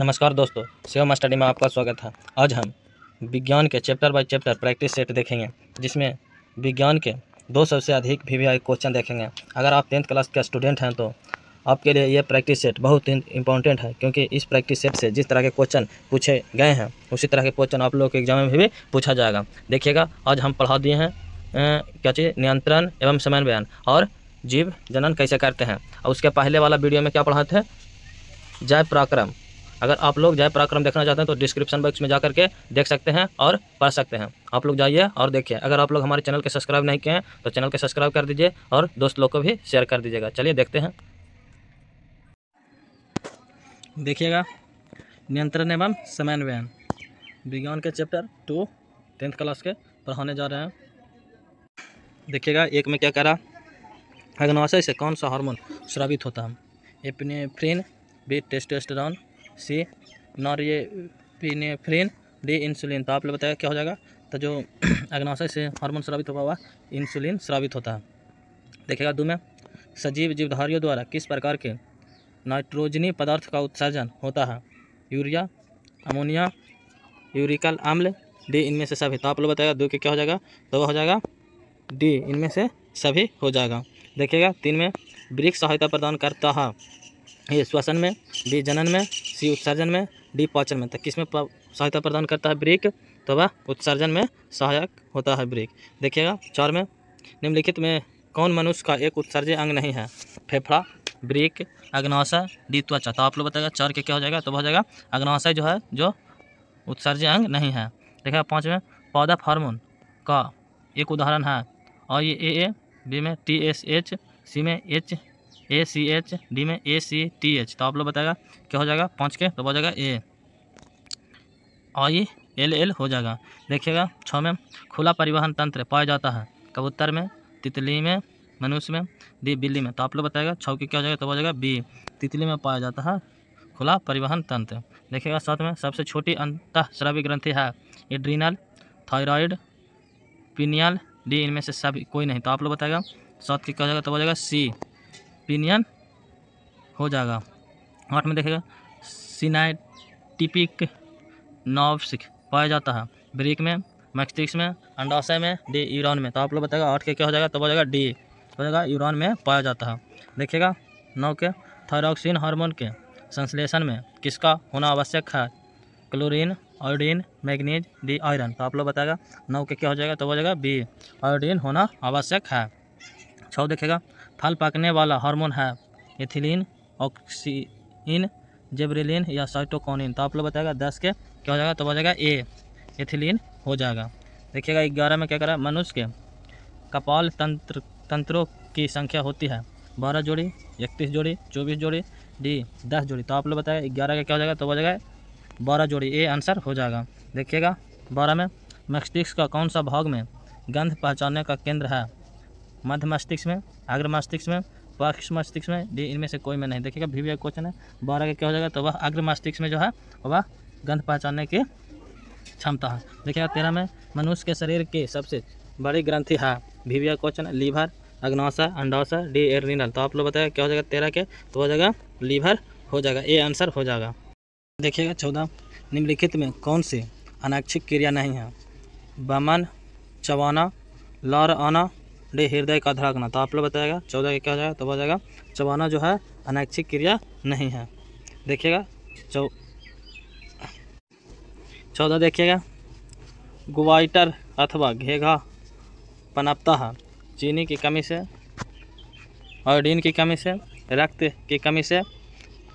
नमस्कार दोस्तों शिवम स्टडी में आपका स्वागत है आज हम विज्ञान के chapter by chapter practice set देखेंगे जिसमें विज्ञान के दो सौ से अधिक वी क्वेश्चन देखेंगे अगर आप टेंथ क्लास के स्टूडेंट हैं तो आपके लिए यह प्रैक्टिस सेट बहुत ही इंपॉर्टेंट है क्योंकि इस प्रैक्टिस सेट से जिस तरह के क्वेश्चन पूछे गए हैं उसी तरह के क्वेश्चन आप लोगों के एग्जाम में भी पूछा जाएगा देखिएगा आज हम पढ़ा दिए हैं क्या चीज़ नियंत्रण एवं समय बयान और जीव जनन कैसे करते हैं और उसके पहले वाला वीडियो में क्या पढ़ाते हैं जय पराक्रम अगर आप लोग जय पराक्रम देखना चाहते हैं तो डिस्क्रिप्शन बॉक्स में जा करके देख सकते हैं और पढ़ सकते हैं आप लोग जाइए और देखिए अगर आप लोग हमारे चैनल के सब्सक्राइब नहीं किए हैं तो चैनल के सब्सक्राइब कर दीजिए और दोस्त लोग को भी शेयर कर दीजिएगा चलिए देखते हैं देखिएगा नियंत्रण एवं समन्वयन विज्ञान के चैप्टर टू टेंथ क्लास के पढ़ाने जा रहे हैं देखिएगा एक में क्या कह रहा अग्नाशय से कौन सा हार्मोन स्रावित होता है epinephrine B testosterone C nor ये डी इंसुलिन तो आप लोग बताया क्या हो जाएगा तो जो अग्नाशय से हार्मोन स्रावित होगा हुआ इंसुलिन स्रावित होता है देखिएगा दो में सजीव जीवधारियों द्वारा किस प्रकार के नाइट्रोजनी पदार्थ का उत्सर्जन होता है यूरिया अमोनिया यूरिकल अम्ल डी इनमें से सभी तो आप लोग बताएगा दो के क्या हो जाएगा तो वह हो जाएगा डी इनमें से सभी हो जाएगा देखिएगा तीन में वृक्ष सहायता प्रदान करता है ये श्वसन में डी जनन में सी उत्सर्जन में डी पाचन में तो किस में सहायता प्रदान करता है ब्रेक तो वह उत्सर्जन में सहायक होता है ब्रेक देखिएगा चार में निम्नलिखित में कौन मनुष्य का एक उत्सर्जय अंग नहीं है फेफड़ा ब्रेक अग्नाशय डी त्वचा तो आप लोग बताएगा चार के क्या हो जाएगा तो हो जाएगा अग्नाशय जो है जो उत्सर्जय अंग नहीं है देखिएगा पाँच में पौधा फार्मोन का एक उदाहरण है और ये ए ए बी में टी एस एच सी में H A C H D में ए सी टी एच तो आप लोग बताएगा क्या हो जाएगा पाँच के तो हो जाएगा ए आई एल एल हो जाएगा देखिएगा छ में खुला परिवहन तंत्र पाया जाता है कबूतर में तितली में मनुष्य में डी बिल्ली में तो आप लोग बताएगा छः के क्या हो जाएगा तो हो जाएगा बी तितली में पाया जाता है खुला परिवहन तंत्र देखिएगा साथ में सबसे छोटी अंतः श्रव्य ग्रंथि है एड्रीनल थायराइड पिनियल डी इनमें से सभी कोई नहीं तो आप लोग बताएगा साथ की क्या हो जाएगा तो हो जाएगा सी पिनियन हो जाएगा आठ में देखेगा सिनाइटिपिक नॉब्स पाया जाता है ब्रेक में मैक्सटिक्स में अंडाशय में डी यूरान में तो आप लोग बताएगा आठ के क्या हो जाएगा तो हो जाएगा डी हो जाएगा यूरान में पाया जाता है देखिएगा नौ के थायरोक्सिन हार्मोन के संश्लेषण में किसका होना आवश्यक है chlorine iodine manganese D iron तो आप लोग बताएगा नौ के क्या हो जाएगा तो हो जाएगा बी आयोडीन होना आवश्यक है छः देखेगा फल पकने वाला हार्मोन है एथिलीन ऑक्सी इन जेब्रेलिन या साइटोकोनिन तो आप लोग बताएगा दस के क्या हो जाएगा तो हो जाएगा ए एथिलीन हो जाएगा देखिएगा ग्यारह में क्या करा मनुष्य के कपाल तंत्र तंत्रों की संख्या होती है बारह जोड़ी इकतीस जोड़ी चौबीस जोड़ी डी दस जोड़ी तो आप लोग बताएगा ग्यारह का क्या हो जाएगा तो हो जाएगा बारह जोड़ी ए आंसर हो जाएगा देखिएगा बारह में मस्तिष्क का कौन सा भाग में गंध पहचानने का केंद्र है मध्य मस्तिष्क में अग्र मस्तिष्क में पक्ष मस्तिष्क में डी इनमें से कोई में नहीं देखिएगा भी, भी क्वेश्चन है बारह का क्या हो जाएगा तो वह अग्र मस्तिष्क में जो है वह गंध पहचानने की क्षमता है देखिएगा तेरह में मनुष्य के शरीर के सबसे बड़ी ग्रंथि है भी, भी क्वेश्चन लीवर अग्नाशा अंडाशा डी एरिनल तो आप लोग बताएगा क्या हो जाएगा तेरह के तो हो जाएगा लीवर हो जाएगा ए आंसर हो जाएगा देखिएगा चौदह निम्नलिखित में कौन सी अनैच्छिक क्रिया नहीं है बमन चवाना लौर आना डे हृदय का धड़कना तो आप लोग बताएगा चौदह का क्या हो जाएगा तो हो जाएगा चबाना जो है अनैच्छिक क्रिया नहीं है देखिएगा चौ चौदह देखिएगा गुवाइटर अथवा घेघा पनपता है चीनी की कमी से आयोडीन की कमी से रक्त की कमी से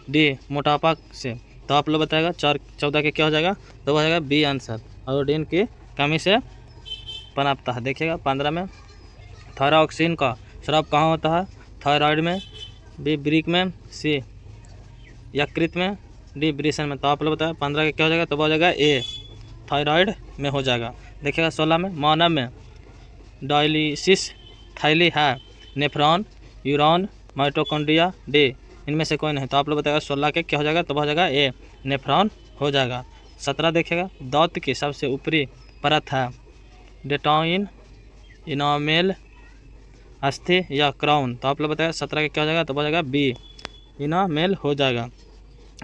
डी मोटापा से तो आप लोग बताएगा चार चौदह के क्या हो जाएगा तो हो जाएगा बी आंसर आयोडीन की कमी से पनपता है देखिएगा पंद्रह में थायरॉक्सिन का स्राव कहाँ होता है थायराइड में बी ब्रिक में सी यकृत में डी ब्रिशन में तो आप लोग बताया पंद्रह का क्या हो जाएगा तो हो जाएगा ए थायराइड में हो जाएगा देखिएगा सोलह में मानव में डायलिसिस थैली है नेफ्रॉन यूरॉन माइटोकॉन्ड्रिया डी इनमें से कोई नहीं तो आप लोग बताएगा सोलह के क्या हो जाएगा तो हो जाएगा ए नेफ्रॉन हो जाएगा सत्रह देखिएगा दौत की सबसे ऊपरी परत है डेटाइन इनामेल अस्थि या क्राउन तो आप लोग बताएगा सत्रह का क्या हो जाएगा तो बचेगा बी इना मेल हो जाएगा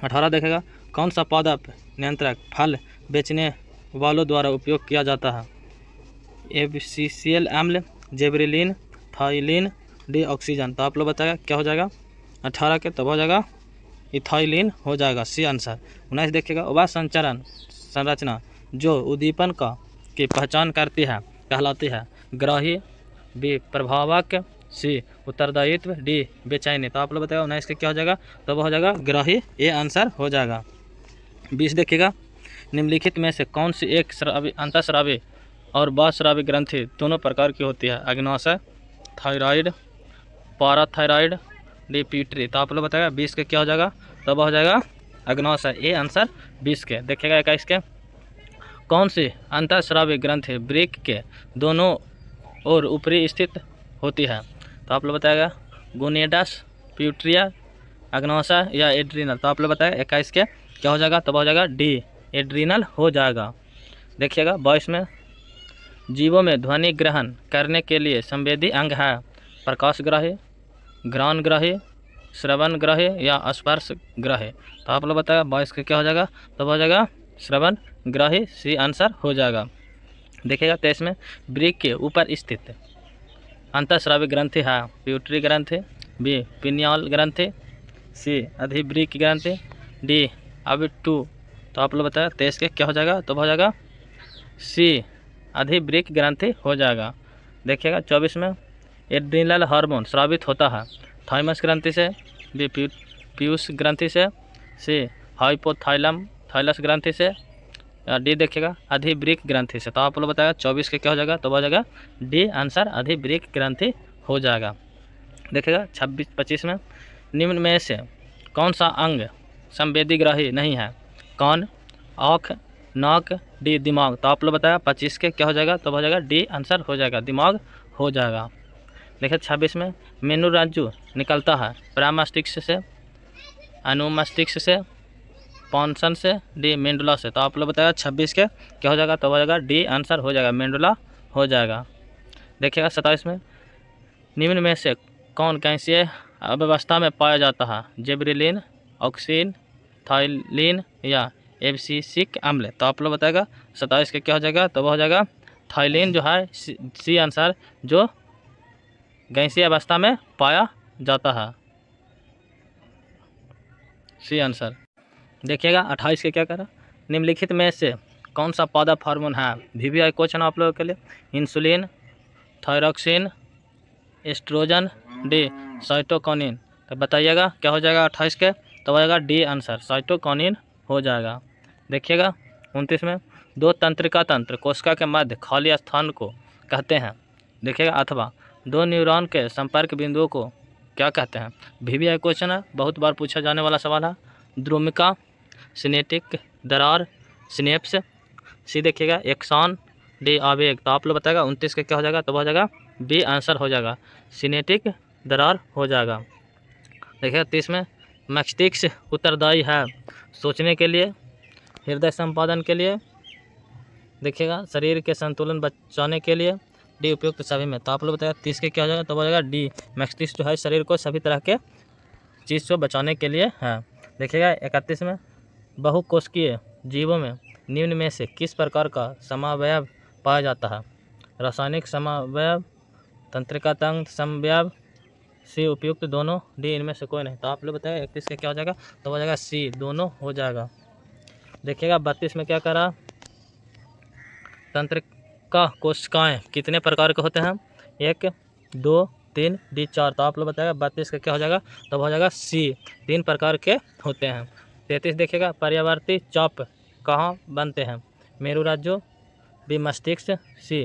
अठारह देखेगा कौन सा पादप नियंत्रक फल बेचने वालों द्वारा उपयोग किया जाता है एफसीसीएल एम्ल जेबरीलिन थाइलिन डी ऑक्सीजन तो आप लोग बताएगा क्या हो जाएगा अठारह के तब तो हो जाएगा इथाइलिन हो जाएगा सी आंसर उन्नीस देखिएगा वह संचरण संरचना जो उद्दीपन का की पहचान करती है कहलाती है ग्राही बी प्रभावक सी उत्तरदायित्व डी बेचैनी तो आप लोग बताएगा उन्नीस का क्या हो जाएगा तो वह हो जाएगा ग्रही ए आंसर हो जाएगा बीस देखिएगा निम्नलिखित में से कौन सी एक श्रावी अंतश्रावी और बाश्रावी ग्रंथि दोनों प्रकार की होती है अग्नाशय थायराइड पाराथायराइड डी पीट्री तो आप लोग बताएगा बीस का क्या हो जाएगा तब तो हो जाएगा अग्नाशय ए आंसर बीस के देखिएगा इक्कीस के कौन सी अंतश्रावी ग्रंथ ब्रेक के दोनों और ऊपरी स्थित होती है तो आप लोग बताएगा गोनेडास प्यूट्रिया अग्नाशा या एड्रीनल तो आप लोग बताएगा इक्कीस के क्या हो जाएगा तब हो जाएगा डी एड्रीनल हो जाएगा देखिएगा बॉइस में जीवों में ध्वनि ग्रहण करने के लिए संवेदी अंग है प्रकाश ग्रही ग्रहण ग्रही श्रवण ग्रह या स्पर्श ग्रह तो आप लोग बताएगा बॉयस का क्या हो जाएगा तब हो जाएगा श्रवण ग्रही सी आंसर हो जाएगा देखेगा तो इसमें ब्रेक के ऊपर स्थित अंतस्रावी ग्रंथ है हाँ, प्यूटरी ग्रंथ बी पिनियल ग्रंथ सी अधिब्रिक ग्रंथ डी अभी टू तो आप लोग बताया तेईस तो के क्या हो जाएगा तो हो जाएगा सी अधिब्रिक ग्रंथि हो जाएगा देखिएगा चौबीस में एड्रीनल हार्मोन स्रावित होता है थाइमस ग्रंथि से बी पीयूष ग्रंथि से सी हाइपोथाइलम थाइलस ग्रंथि से डी देखिएगा अधिब्रिक ग्रंथि से तो आप लोग बताएगा चौबीस के क्या हो जाएगा तो हो जाएगा डी आंसर अधिब्रिक ग्रंथि हो जाएगा देखिएगा छब्बीस पच्चीस में निम्न में से कौन सा अंग संवेदी ग्रही नहीं है कौन आँख नाक डी दिमाग तो आप लोग बताया पच्चीस के क्या हो जाएगा तो हो जाएगा डी आंसर हो जाएगा दिमाग हो जाएगा देखिए छब्बीस में मेनू राज्यू निकलता है प्रामस्टिक्स से अनुमस्तिष्क से पॉन्सन से डी मेंडुला से तो आप लोग बताएगा छब्बीस के क्या हो जाएगा तो हो जाएगा डी आंसर हो जाएगा मेंडुला हो जाएगा देखिएगा सताइस में निम्न में से कौन कैसी अव्यवस्था में पाया जाता है जेब्रिलिन ऑक्सीन थाइलिन या एबसीसिक अम्ल तो आप लोग बताएगा सताइस के क्या हो जाएगा तो वह हो जाएगा थाइलिन जो है सी आंसर जो गैसी अवस्था में पाया जाता है सी आंसर देखिएगा अट्ठाईस के क्या करा निम्नलिखित में से कौन सा पादप हार्मोन है वी वी आई क्वेश्चन आप लोगों के लिए insulin thyroxine oestrogen D cytokinin तो बताइएगा क्या हो जाएगा अट्ठाईस के तो आएगा डी आंसर साइटोकोनिन हो जाएगा देखिएगा उनतीस में दो तंत्रिका तंत्र कोशिका के मध्य खाली स्थान को कहते हैं देखिएगा अथवा दो न्यूरॉन के संपर्क बिंदुओं को क्या कहते हैं वी आई क्वेश्चन है बहुत बार पूछा जाने वाला सवाल है द्रुमिका स्नेटिक दरार स्नेप्स सी देखिएगा एक्सॉन डी आवेग तो आप लोग बताएगा उनतीस का क्या हो जाएगा तो हो जाएगा बी आंसर हो जाएगा सिनेटिक दरार हो जाएगा देखिएगा तीस में मैक्सटिक्स उत्तरदायी है सोचने के लिए हृदय संपादन के लिए देखिएगा शरीर के संतुलन बचाने के लिए डी उपयुक्त सभी में तो आप लोग बताएगा तीस के क्या हो जाएगा तो हो जाएगा डी मैक्सटिक्स जो है शरीर को सभी तरह के चीज़ को बचाने के लिए है देखिएगा इकतीस में बहुकोशकीय जीवों में निम्न में से किस प्रकार का समावय पाया जाता है रासायनिक समावय तंत्रिका तंग समवयव सी उपयुक्त दोनों डी इनमें से कोई नहीं तो आप लोग बताएगा तो इकतीस का क्या हो जाएगा तो हो जाएगा सी दोनों हो जाएगा देखिएगा बत्तीस में क्या करा तंत्रिका कोशिकाएँ कितने प्रकार के होते हैं एक दो तीन डी चार तो आप लोग बताएगा बत्तीस का क्या हो जाएगा तब तो हो जाएगा सी तीन प्रकार के होते हैं तैतीस देखिएगा पर्यावर्ती चौप कहाँ बनते हैं मेरू राज्यों बी मस्तिष्क सी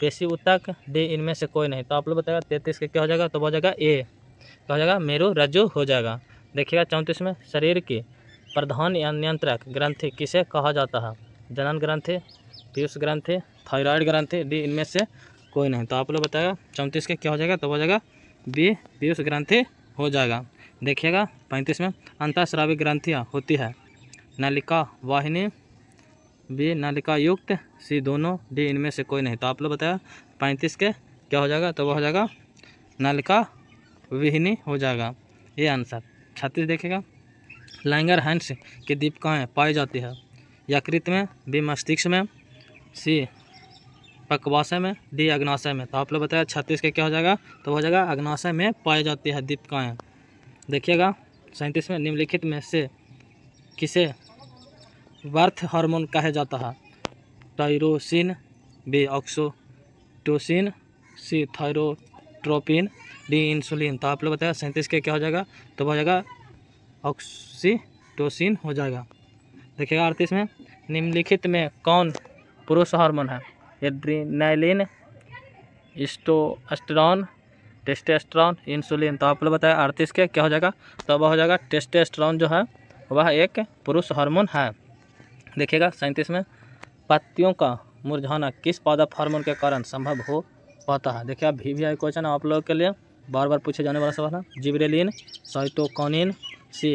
पेशी उत्तक डी इनमें से कोई नहीं तो आप लोग बताएगा तैतीस का क्या हो जाएगा तो वो हो जाएगा ए क्या हो जाएगा मेरू रज्जु हो जाएगा देखिएगा चौंतीस में शरीर की प्रधान नियंत्रक ग्रंथि किसे कहा जाता है जनन ग्रंथि पीयूष ग्रंथि थायराइड ग्रंथि डी इनमें से कोई नहीं तो आप लोग बताएगा चौंतीस के क्या हो जाएगा तो हो जाएगा बी पीयूष ग्रंथि हो जाएगा देखिएगा पैंतीस में अंतःस्रावी ग्रंथियाँ होती है नलिका वाहिनी बी नलिका युक्त सी दोनों डी इनमें से कोई नहीं तो आप लोग बताया पैंतीस के क्या हो जाएगा तो वह हो जाएगा नलिका विहिनी हो जाएगा ये आंसर छत्तीस देखिएगा लैंगर हैंड्स की दीपिकाएँ पाई जाती है यकृत में बी मस्तिष्क में सी पकवाशय में डी अग्नाशय में तो आप लोग बताया छत्तीस के क्या हो जाएगा तो हो जाएगा अग्नाशय में पाई जाती है दीपकाएँ देखिएगा सैंतीस में निम्नलिखित में से किसे वर्थ हार्मोन कहा जाता है tyrosine B oxytocin C thyrotropin D insulin तो आप लोग बताया सैंतीस के क्या हो जाएगा तो हो जाएगा ऑक्सीटोसिन हो जाएगा देखिएगा अड़तीस में निम्नलिखित में कौन पुरुष हार्मोन है एड्रीनाइलिन स्टोस्टरॉन टेस्टेस्ट्रॉन इंसुलिन तो आप लोग बताया अड़तीस के क्या हो जाएगा तो वह हो जाएगा टेस्टेस्ट्रॉन जो है वह एक पुरुष हार्मोन है देखिएगा सैंतीस में पत्तियों का मुरझाना किस पादप हार्मोन के कारण संभव हो पाता है देखिए अब वी वी आई क्वेश्चन आप लोगों के लिए बार बार पूछे जाने वाला सवाल है जिब्रेलिन साइटोकोनिन सी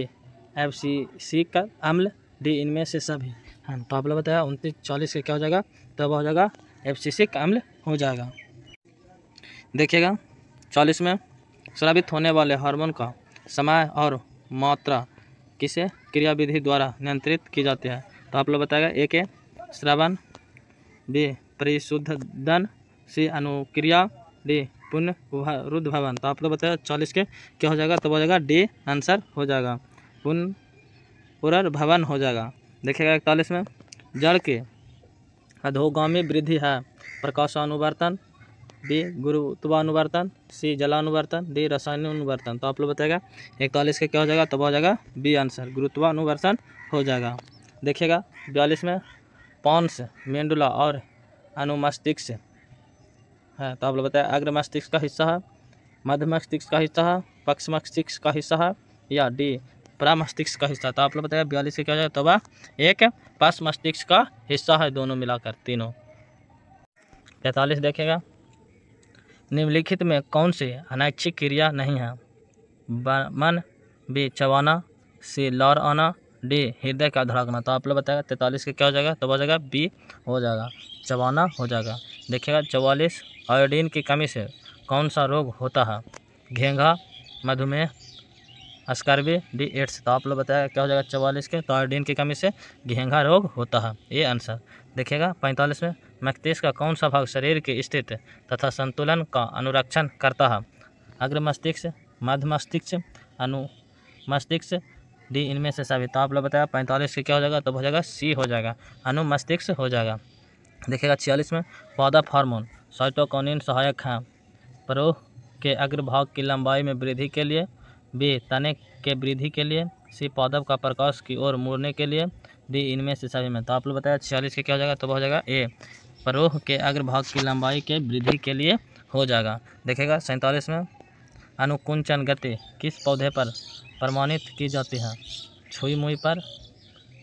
एफ सी सी का अम्ल डी इनमें से सभी हैं हाँ, तो आप लोग बताया उनतीस चालीस का क्या हो जाएगा तब तो हो जाएगा एफ सी सी का अम्ल हो जाएगा देखिएगा चालीस में स्रावित होने वाले हार्मोन का समय और मात्रा किसे क्रियाविधि द्वारा नियंत्रित की जाती है तो आप लोग बताएगा ए के श्रवण बी परिशुद्धन सी अनुक्रिया डी पुण्य रुद्ध भवन तो आप लोग बताएगा चालीस के क्या हो जाएगा तो हो जाएगा डी आंसर हो जाएगा पुन पुनर्भवन हो जाएगा देखिएगा इकतालीस में जड़ के अधोगामी वृद्धि है प्रकाशानुवर्तन बी गुरुत्वानुवर्तन सी जलानुवर्तन डी अनुवर्तन तो आप लोग बताएगा इकतालीस का क्या हो जाएगा तब तो हो जाएगा बी आंसर गुरुत्वानुवर्तन हो जाएगा देखिएगा बयालीस में पॉन्स मेंडुला और अनुमस्तिष्क है तो आप लोग बताया अग्र मस्तिष्क का हिस्सा है मध्य मस्तिष्क का हिस्सा है पक्ष मस्तिष्क का हिस्सा है या डी मस्तिष्क का हिस्सा तो आप लोग बताया बयालीस का क्या हो जाएगा तब तो एक पक्ष मस्तिष्क का हिस्सा है दोनों मिलाकर तीनों पैंतालीस देखेगा निम्नलिखित में कौन से अनैच्छिक क्रिया नहीं है मन बे चबाना से लौर आना डी हृदय का धड़कना तो आप लोग बताएगा तैंतालीस का क्या हो जाएगा तो हो जाएगा बी हो जाएगा चबाना हो जाएगा देखिएगा चवालीस आयोडीन की कमी से कौन सा रोग होता है घेंघा मधुमेह अस्कर्वी डी एड्स तो आप लोग बताएगा क्या हो जाएगा चवालीस के तो आयोडीन की कमी से घेंघा रोग होता है ये आंसर देखिएगा पैंतालीस में मस्तिष्क का कौन सा भाग शरीर के स्थित तथा संतुलन का अनुरक्षण करता है अग्र मस्तिष्क मध्य मस्तिष्क अनु मस्तिष्क डी इनमें से सभी तो आप लोग बताया पैंतालीस के क्या हो जाएगा तो हो जाएगा सी हो जाएगा अनु मस्तिष्क हो जाएगा देखिएगा छियालीस में पौधा हार्मोन साइटोकोनिन सहायक हैं प्रो के अग्रभाग की लंबाई में वृद्धि के लिए बी तने के वृद्धि के लिए सी पौधव का प्रकाश की ओर मुड़ने के लिए भी इनमें से सभी में तो आप लोग बताया छियालीस का क्या हो जाएगा तो वह हो जाएगा ए परोह के अग्रभाग की लंबाई के वृद्धि के लिए हो जाएगा देखेगा सैंतालीस में अनुकुंचन गति किस पौधे पर प्रमाणित की जाती है छुई मुई पर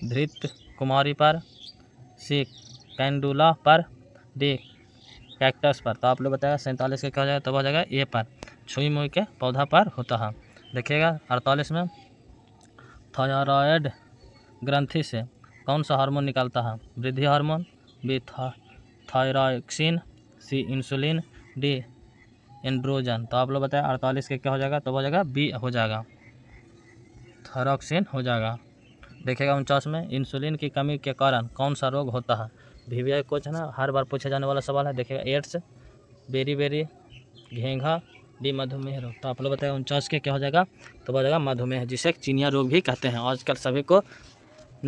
धृत कुमारी पर सी कैंडुला पर डी कैक्टस पर तो आप लोग बताएगा सैंतालीस का क्या हो जाएगा तब तो हो जाएगा ए पर छुई मुई के पौधा पर होता है देखिएगा अड़तालीस में थायराइड ग्रंथि से कौन सा हार्मोन निकालता है वृद्धि हार्मोन बी था सी इंसुलिन डी एंड्रोजन तो आप लोग बताएं अड़तालीस के क्या हो जाएगा तो हो जाएगा बी हो जाएगा थायरॉक्सिन हो जाएगा देखेगा उनचास में इंसुलिन की कमी के कारण कौन सा रोग होता है वी वी आई क्वेश्चन है हर बार पूछा जाने वाला सवाल है देखेगा एड्स बेरी बेरी घेंघा डी मधुमेह रोग तो आप लोग बताएगा उनचास के क्या हो जाएगा तो हो जाएगा मधुमेह जिसे चिनिया रोग भी कहते हैं आजकल सभी को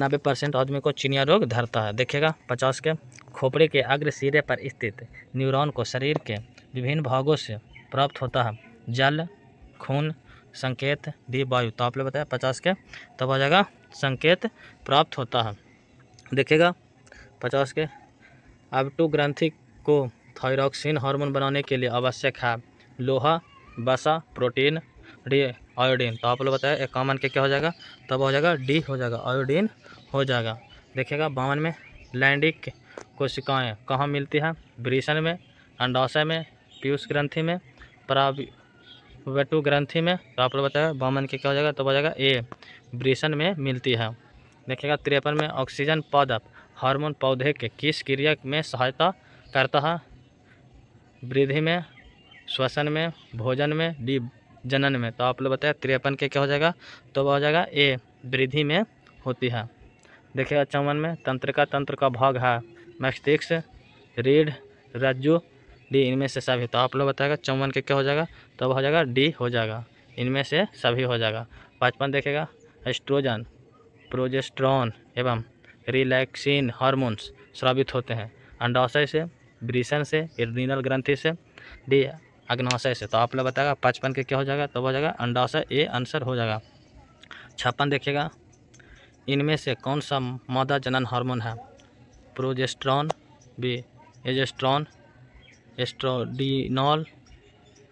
नब्बे परसेंट आदमी को चिनिया रोग धरता है देखिएगा पचास के खोपड़े के अग्र सिरे पर स्थित न्यूरॉन को शरीर के विभिन्न भागों से प्राप्त होता है जल खून संकेत दी वायु तो आप लोग बताया पचास के तब आ जाएगा संकेत प्राप्त होता है देखिएगा पचास के अब टू ग्रंथि को थायरॉक्सिन हार्मोन बनाने के लिए आवश्यक है लोहा बसा प्रोटीन डी आयोडीन तो आप लोग बताया एक कॉमन के क्या हो जाएगा तब हो जाएगा डी हो जाएगा आयोडीन हो जाएगा देखिएगा भवन में लैंडिक कोशिकाएं कहाँ मिलती हैं ब्रीसन में अंडाशय में पीयूष ग्रंथि में प्रावेटु ग्रंथि में तो आप लोग बताएगा भवन के क्या हो जाएगा तो हो जाएगा ए ब्रीसन में मिलती है देखिएगा तिरपन में ऑक्सीजन पादप हार्मोन पौधे के किस क्रिया में सहायता करता है वृद्धि में श्वसन में भोजन में डी जनन में तो आप लोग बताया तिरपन के क्या हो जाएगा तो वह हो जाएगा ए वृद्धि में होती है देखेगा चमन में तंत्र का तंत्र का भाग है मैक्सटिक्स रीड रज्जू डी इनमें से सभी तो आप लोग बताएगा चौवन के क्या हो जाएगा तब तो हो जाएगा डी हो जाएगा इनमें से सभी हो जाएगा पचपन देखेगा एस्ट्रोजन प्रोजेस्ट्रॉन एवं रिलैक्सिन हार्मोन्स स्रावित होते हैं अंडाशय से ब्रिशन से इड्रीनल ग्रंथि से डी अग्नाशय से तो आप लोग बताएगा पचपन के क्या हो जाएगा तब तो हो जाएगा अंडाशय ए आंसर हो जाएगा छप्पन देखिएगा इनमें से कौन सा मादा जनन हार्मोन है प्रोजेस्ट्रॉन बी एजेस्ट्रॉन एस्ट्रोडिनॉल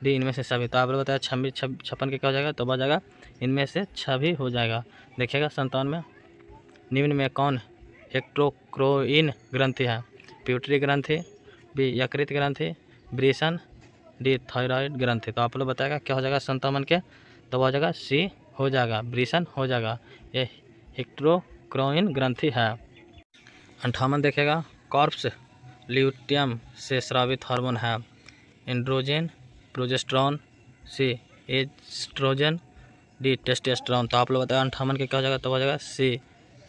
डी इनमें से सभी तो आप लोग बताया छब्बीस छप्पन के क्या हो जाएगा तो बच जाएगा इनमें से छवि हो जाएगा देखिएगा संतावन में निम्न में कौन एक्ट्रोक्रोइन ग्रंथि है प्यूटरी ग्रंथि बी यकृत ग्रंथि ब्रिशन डी थायराइड ग्रंथि तो आप लोग बताएगा क्या हो जाएगा संतावन के तो हो जाएगा सी हो जाएगा ब्रेसन हो जाएगा ये हिक्ट्रोक्रोइन ग्रंथि है अंठावन देखेगा कॉर्प्स ल्यूटियम से स्रावित हार्मोन है androgen progesterone C oestrogen D testosterone तो आप लोग बताएगा अंठावन के क्या हो जाएगा तो हो जाएगा सी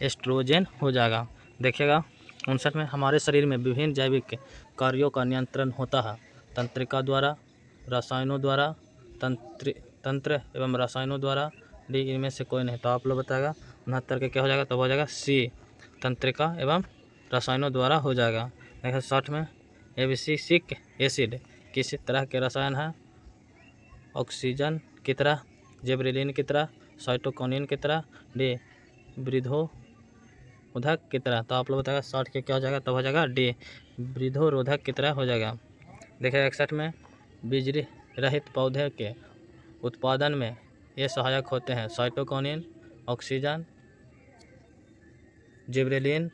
एस्ट्रोजन हो जाएगा देखिएगा उनसठ में हमारे शरीर में विभिन्न जैविक कार्यों का नियंत्रण होता है तंत्रिका द्वारा रसायनों द्वारा तंत्र तंत्र एवं रसायनों द्वारा डी इनमें से कोई नहीं तो आप लोग बताएगा उनहत्तर का क्या हो जाएगा तब हो जाएगा सी तंत्रिका एवं रसायनों द्वारा हो जाएगा देखा साठ में A B C sick acid किस तरह के रसायन है ऑक्सीजन की तरह जेब्रिलिन की तरह साइटोकोनिन की तरह डी वृद्धो रोधक की तरह तो आप लोग बताएगा साठ के क्या हो जाएगा तब हो जाएगा डी वृद्धो रोधक की तरह हो जाएगा देखिए इकसठ में बिजली रहित पौधे के उत्पादन में ये सहायक होते हैं साइटोकोनिन ऑक्सीजन जेबरेलिन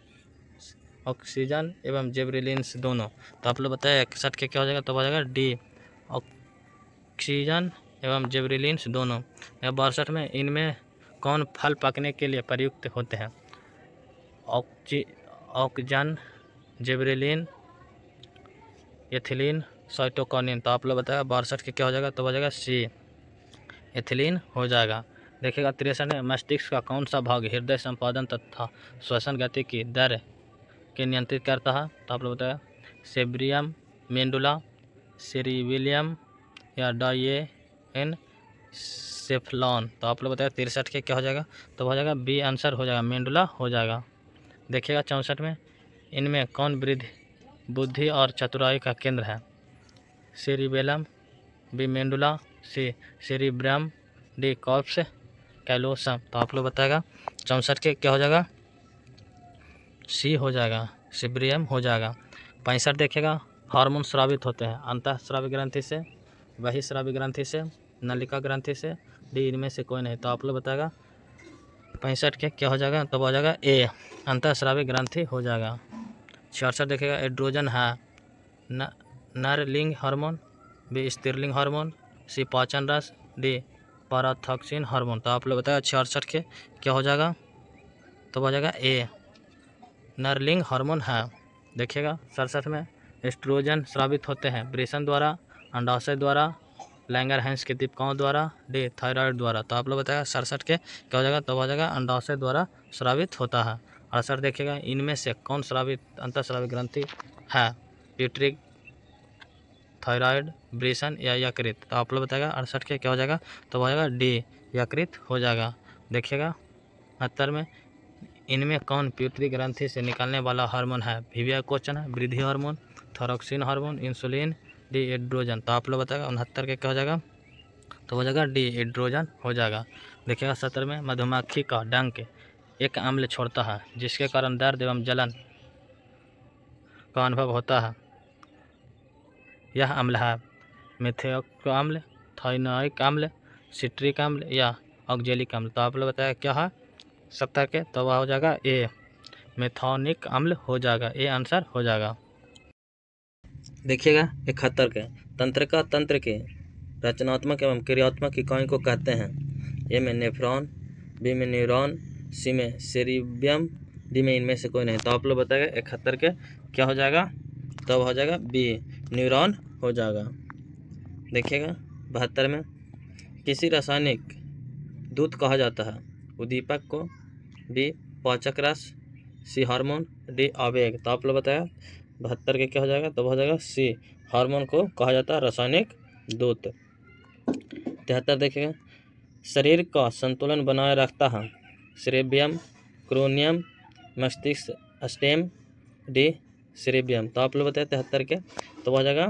ऑक्सीजन एवं जेबरेलिन्स दोनों तो आप लोग बताए एक साथ क्या क्या हो जाएगा तो हो जाएगा डी ऑक्सीजन एवं जेबरेलिन्स दोनों या बासठ में इनमें कौन फल पकने के लिए प्रयुक्त होते हैं ऑक्सी जेबरेलिन एथिलीन साइटोकॉनिन तो आप लोग बताएगा बासठ के क्या हो जाएगा तो हो जाएगा सी एथिलीन हो जाएगा देखिएगा तिरसठ मस्तिष्क का कौन सा भाग हृदय संपादन तथा श्वसन गति की दर के नियंत्रित करता है तो आप लोग बताया सेब्रियम मेंडुला सीरीविलियम या इन सेफलॉन तो आप लोग बताया तिरसठ के क्या हो जाएगा तो हो जाएगा बी आंसर हो जाएगा मेंडुला हो जाएगा देखिएगा चौंसठ में इनमें कौन वृद्धि बुद्धि और चतुराई का केंद्र है cerebellum B medulla C cerebrum D corpus callosum सब तो आप लोग बताएगा चौंसठ के क्या हो जाएगा सी हो जाएगा सिब्रियम e हो जाएगा पैंसठ देखेगा हार्मोन श्रावित होते हैं अंत श्राविक ग्रंथि से वही श्राविक ग्रंथि से नलिका ग्रंथि से डी इनमें से कोई नहीं तो आप लोग बताएगा पैंसठ के क्या हो जाएगा तब हो जाएगा ए अंत श्राविक ग्रंथि हो जाएगा छियासठ देखेगा एड्रोजन है नर लिंग हार्मोन बी स्त्रीलिंग हार्मोन सी पाचन रस डी पाराथॉक्सिन हार्मोन तो आप लोग बताया अड़सठ के क्या हो जाएगा तो हो जाएगा ए नर्लिंग हार्मोन है देखिएगा सड़सठ में एस्ट्रोजन स्रावित होते हैं ब्रेशन द्वारा अंडाशय द्वारा लैंगर हैंस के दीपकाओं द्वारा डी थायराइड द्वारा तो आप लोग बताएगा सड़सठ के क्या हो जाएगा तो हो जाएगा अंडाशय द्वारा स्रावित होता है अड़सठ देखिएगा इनमें से कौन श्रावित अंतर श्रावित ग्रंथि है पिट्रिक थायराइड ब्रेशन या यकृत तो आप लोग बताएगा अड़सठ के क्या हो जाएगा तो हो जाएगा डी यकृत हो जाएगा देखिएगा बहत्तर में इनमें कौन पृथ्वी ग्रंथि से निकलने वाला हार्मोन है वी क्वेश्चन है वृद्धि hormone thyroxine hormone insulin D androgen तो आप लोग बताएगा उनहत्तर के क्या हो जाएगा तो हो जाएगा डी एड्रोजन हो जाएगा देखिएगा सत्तर में मधुमक्खी का डंक एक अम्ल छोड़ता है जिसके कारण दर्द एवं जलन का अनुभव होता है यह अम्ल है मिथेक अम्ल थाइनाइक अम्ल सिट्रिक अम्ल या ऑक्जेलिक अम्ल तो आप लोग बताया क्या है सत्तर के तो वह हो जाएगा ए मेथोनिक अम्ल हो जाएगा ए आंसर हो जाएगा देखिएगा इकहत्तर के तंत्रिका तंत्र के रचनात्मक एवं क्रियात्मक इकाई को कहते हैं ए में नेफ्रॉन बी में न्यूरॉन सी में सेरिबियम डी में इनमें से कोई नहीं तो आप लोग बताएगा इकहत्तर के क्या हो जाएगा तब तो हो जाएगा बी न्यूरॉन हो जाएगा देखिएगा बहत्तर में किसी रासायनिक दूत कहा जाता है उद्दीपक को बी पाचक रस सी हार्मोन डी आवेग तो आप लोग बताया बहत्तर के क्या हो जाएगा तो हो जाएगा सी हार्मोन को कहा जाता है रासायनिक दूत तिहत्तर देखिएगा शरीर का संतुलन बनाए रखता है सिरेबियम क्रोनियम मस्तिष्क स्टेम डी सिरेबियम तो आप लोग बताए तिहत्तर के तो हो जाएगा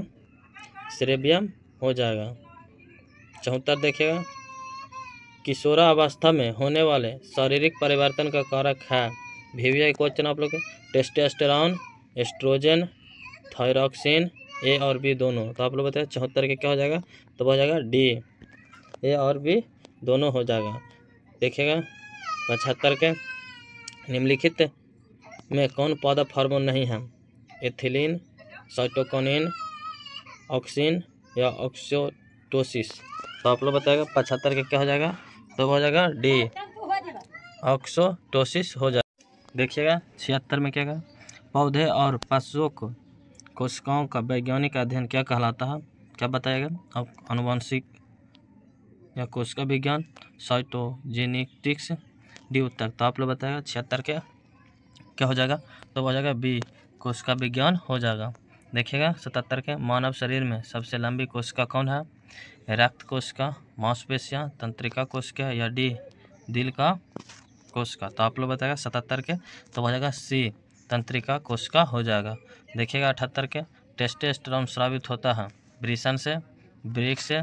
सेरेबियम हो जाएगा चौहत्तर देखिएगा किशोरा अवस्था में होने वाले शारीरिक परिवर्तन का कारक है भीविया क्वेश्चन आप लोग टेस्टेस्टेरॉन एस्ट्रोजन थायरॉक्सिन ए और बी दोनों तो आप लोग बताए चौहत्तर के क्या हो जाएगा तो हो जाएगा डी ए और बी दोनों हो जाएगा देखिएगा पचहत्तर के निम्नलिखित में कौन पौधा फार्मोन नहीं है एथिलीन साइटोकोनिन ऑक्सिन या ऑक्सोटोसिस तो आप लोग बताएगा पचहत्तर का क्या हो जाएगा तो हो जाएगा डी ऑक्सोटोसिस हो जाएगा देखिएगा छिहत्तर में क्या पौधे और पशुओं को कोशिकाओं का वैज्ञानिक अध्ययन क्या कहलाता है क्या बताएगा अब अनुवंशिक या कोशिका विज्ञान साइटोजेनेटिक्स डी उत्तर तो आप लोग बताएगा छिहत्तर के क्या हो जाएगा तो हो जाएगा बी कोशिका विज्ञान हो जाएगा देखिएगा सतहत्तर के मानव शरीर में सबसे लंबी कोशिका कौन है रक्त कोशिका मांसपेशियाँ तंत्रिका कोशिका या डी दिल का कोशिका तो आप लोग बताएगा सतहत्तर के तो हो जाएगा सी तंत्रिका कोशिका हो जाएगा देखिएगा अठहत्तर के स्ट्रॉम श्रावित होता है ब्रिशन से ब्रिक से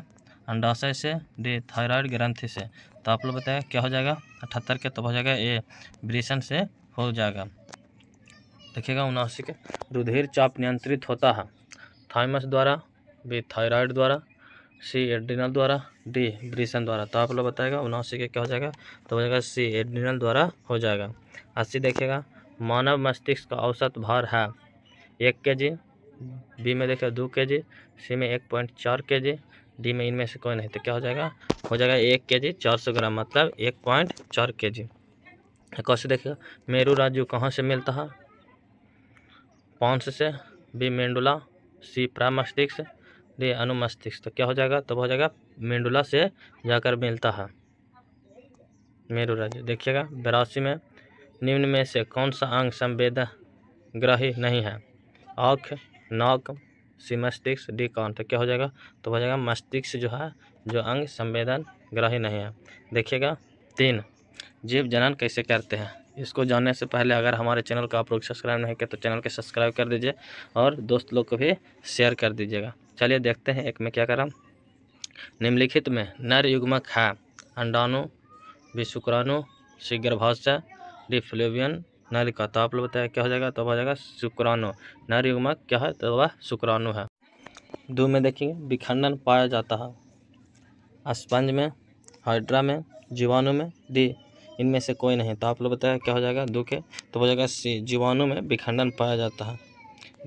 अंडाशय से डी थायराइड ग्रंथि से तो आप लोग बताएगा क्या हो जाएगा अठहत्तर के तो हो जाएगा ए ब्रिशन से हो जाएगा देखिएगा उनासी के रुधिर चाप नियंत्रित होता है थाइमस द्वारा बी थायराइड द्वारा सी एडिनल द्वारा डी ब्रिशन द्वारा तो आप लोग बताएगा उनासी के क्या हो जाएगा तो हो जाएगा सी एडिनल द्वारा हो जाएगा अस्सी देखिएगा मानव मस्तिष्क का औसत भार है एक के जी बी में देखिए दो के जी सी में एक पॉइंट चार के जी डी में इनमें से कोई नहीं तो क्या हो जाएगा हो जाएगा एक के जी चार सौ ग्राम मतलब एक पॉइंट चार के जी से देखिएगा मेरू राजू कहाँ से मिलता है पॉन्स से बी मेंडुला सी प्रामस्तिष्क डी अनुमस्तिष्क तो क्या हो जाएगा तब हो जाएगा मेंडुला से जाकर मिलता है मेरु राज्य देखिएगा बेरासी में निम्न में से कौन सा अंग संवेद ग्रही नहीं है आँख नाक सी मस्तिष्क डी कौन तो क्या हो जाएगा तो हो जाएगा मस्तिष्क जो है जो अंग संवेदन ग्रही नहीं है देखिएगा तीन जीव जनन कैसे करते हैं इसको जानने से पहले अगर हमारे चैनल का आप लोग सब्सक्राइब नहीं किया तो चैनल के सब्सक्राइब कर दीजिए और दोस्त लोग को भी शेयर कर दीजिएगा चलिए देखते हैं एक में क्या करा निम्नलिखित में नर युग्म खा अंडाणु विशुक्राणु शीघ्रभाषा डिफ्लेवियन नर का तो आप लोग बताया क्या हो जाएगा तो हो जाएगा शुक्राणु नर युग्मक क्या है तो वह शुक्राणु है दो में देखेंगे विखंडन पाया जाता है स्पंज में हाइड्रा में जीवाणु में डी इनमें से कोई नहीं तो आप लोग बताया क्या हो जाएगा दो के तो हो जाएगा जीवाणु में विखंडन पाया जाता है